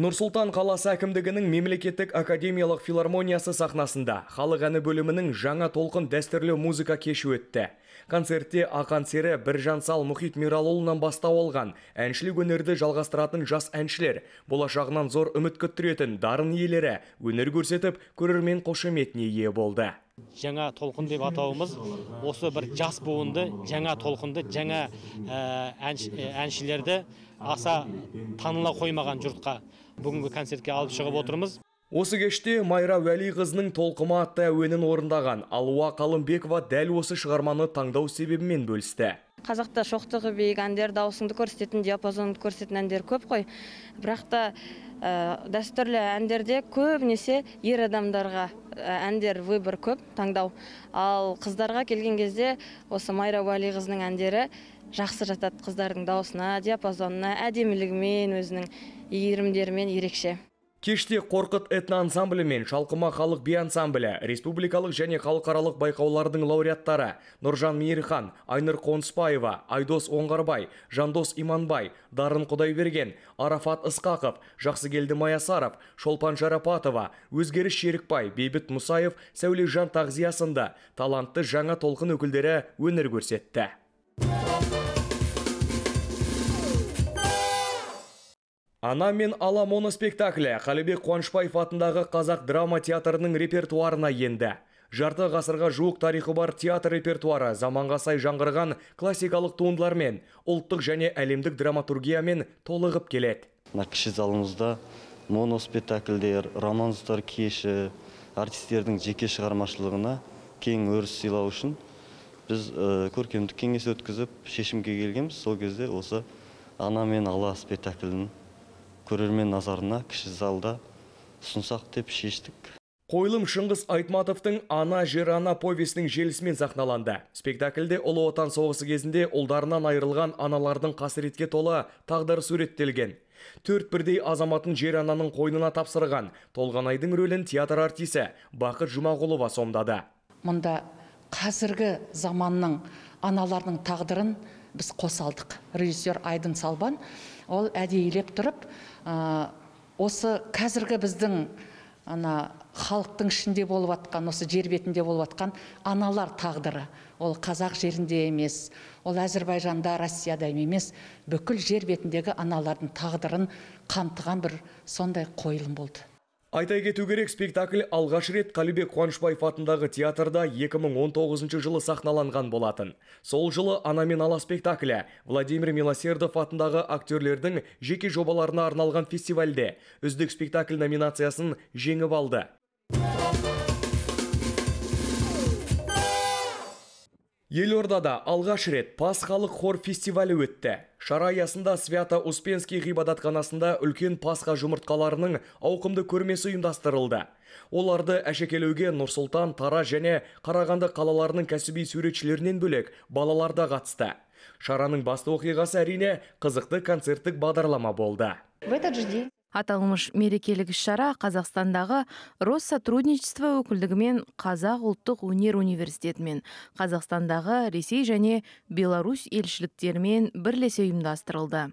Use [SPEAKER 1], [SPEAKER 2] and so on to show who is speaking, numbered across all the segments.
[SPEAKER 1] Нұрсултан қаласы әкімдігінің мемлекеттік академиялық филармониясы сахнасында халық әні бөлімінің жаңа толқын дәстүрлі музыка кеші өтті. Концертте Ақан Сері Біржан Сал Мұхит Миралолынан бастау алған әншілік өнерді жалғастыратын жас әншілер, болашағынан зор үміт күттіретін дарын иелері өнер көрсетіп, көрермен қошеметіне ие болды жаңа толқын деп атауымыз осы бір жас буынды жаңа толқынды жаңа ә, ә, әншілерді аса таныла қоймаған жұртқа бүгінгі концертке алып шығып отырмыз Осы кеште Майра Уәлиқызының толқыма атты әуенін орындаған Алуа Қалымбекова дәл осы шығарманы таңдау себебімен бөлісті. Қазақта шоқтығы биік әндер дауысыңды көрсететін, диапазонды көрсететін әндер көп қой. Бірақ та ә, дәстүрлі әндерде көбінесе ер адамдарға Ә, әндер выбор көп таңдау ал қыздарға келген кезде осы майра уәлиқызының әндері жақсы жатады қыздардың дауысына диапазонына әдемілігімен өзінің иірімдерімен ерекше кеште қорқыт этноансамблі мен шалқыма халық би ансамблі республикалық және халықаралық байқаулардың лауреаттары нұржан мейірхан айнұр қонысбаева айдос оңғарбай жандос иманбай дарын құдайберген арафат ысқақов жақсыгелді маясаров шолпан жарапатова өзгеріс шерікбай бейбіт мұсаев сәулежан тағзия сынды талантты жаңа толқын өкілдері өнер көрсетті ана мен ала моноспектаклі қалибек қуанышбаев атындағы қазақ драма театрының репертуарына енді жарты ғасырға жуық тарихы бар театр репертуары заманға сай жаңғырған классикалық туындылармен ұлттық және әлемдік драматургиямен толығып келеді мына кіші залымызда моноспектакльдер романстар кеші артистердің жеке шығармашылығына кең өріс сыйлау үшін біз көркемдік кеңес өткізіп шешімге келгенбіз сол кезде осы ана мен ала спектаклін көрермен назарына кіші залда ұсынсақ деп шештік қойылым шыңғыс айтматовтың ана жер ана повесінің желісімен сахналанды спектакльде ұлы отан соғысы кезінде ұлдарынан айырылған аналардың қасіретке толы тағдыры суреттелген төрт бірдей азаматын жер ананың қойнына тапсырған толғанайдың рөлін театр артисі бақыт жұмағұлова сомдады мұнда қазіргі заманның аналардың тағдырын біз қосалдық режиссер айдын салбан ол әдейілеп тұрып осы қазіргі біздің ана халықтың ішінде болып жатқан осы жер бетінде болып жатқан аналар тағдыры ол қазақ жерінде емес ол әзірбайжанда россияда емес бүкіл жер бетіндегі аналардың тағдырын қамтыған бір сондай қойылым болды Айта кету керек спектакль алғаш рет Қалибек Қуанышбаев атындағы театрда 2019 жылы сахналанған болатын. Сол жылы «Ана мен ала» спектаклі Владимир Милосердов атындағы актерлердің жеке жобаларына арналған фестивальде үздік спектакль номинациясын жеңіп алды. елордада алғаш рет пасхалық хор фестивалі өтті шара аясында свято успенский ғибадатханасында үлкен пасха жұмыртқаларының ауқымды көрмесі ұйымдастырылды оларды әшекелеуге нұрсұлтан Тара және қарағанды қалаларының кәсіби суретшілерінен бөлек балалар да қатысты шараның басты оқиғасы әрине қызықты концерттік бағдарлама болды в этот же день аталмыш мерекелік іс шара қазақстандағы россотрудничество өкілдігімен қазақ ұлттық өнер университетімен қазақстандағы ресей және беларусь елшіліктерімен бірлесе ұйымдастырылды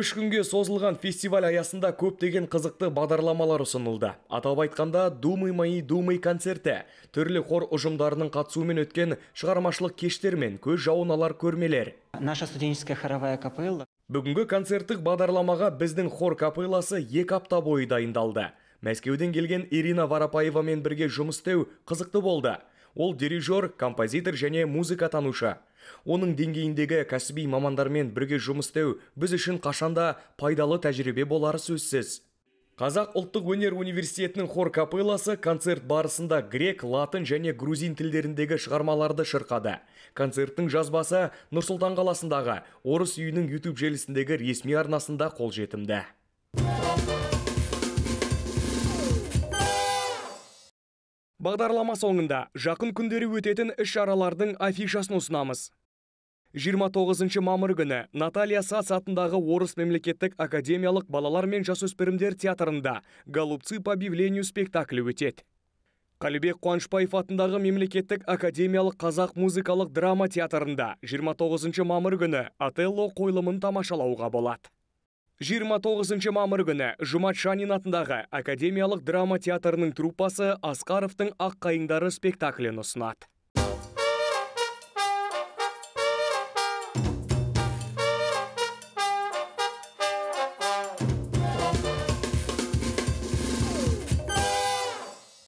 [SPEAKER 1] үш күнге созылған фестиваль аясында көптеген қызықты бағдарламалар ұсынылды атап айтқанда думай мои думай концерті түрлі хор ұжымдарының қатысуымен өткен шығармашылық кештер мен көз жауын алар көрмелер наша студенческая хоровая капелла бүгінгі концерттік бағдарламаға біздің хор капелласы екі апта бойы дайындалды мәскеуден келген ирина варапаевамен бірге жұмыс істеу қызықты болды ол дирижер композитор және музыка танушы оның деңгейіндегі кәсіби мамандармен бірге жұмыс істеу біз үшін қашанда пайдалы тәжірибе болары сөзсіз Қазақ ұлттық өнер университетінің хор капелласы концерт барысында грек, латын және грузин тілдеріндегі шығармаларды шырқады. Концерттің жазбасы Нұрсұлтан қаласындағы Орыс үйінің YouTube желісіндегі ресми арнасында қол жетімді. Бағдарлама соңында жақын күндері өтетін іс-шаралардың афишасын ұсынамыз. 29 мамыр күні Наталья Сас атындағы Орыс мемлекеттік академиялық балалар мен жасөспірімдер театрында «Голубцы по объявлению» спектаклі өтеді. Қалібек Қуанышбаев атындағы мемлекеттік академиялық қазақ музыкалық драма театрында 29 мамыр күні Ателло Қойлымын тамашалауға болады. 29 мамыр күні Жұмат Шанин атындағы академиялық драма театрының труппасы Асқаровтың Ақ спектаклін ұсынады.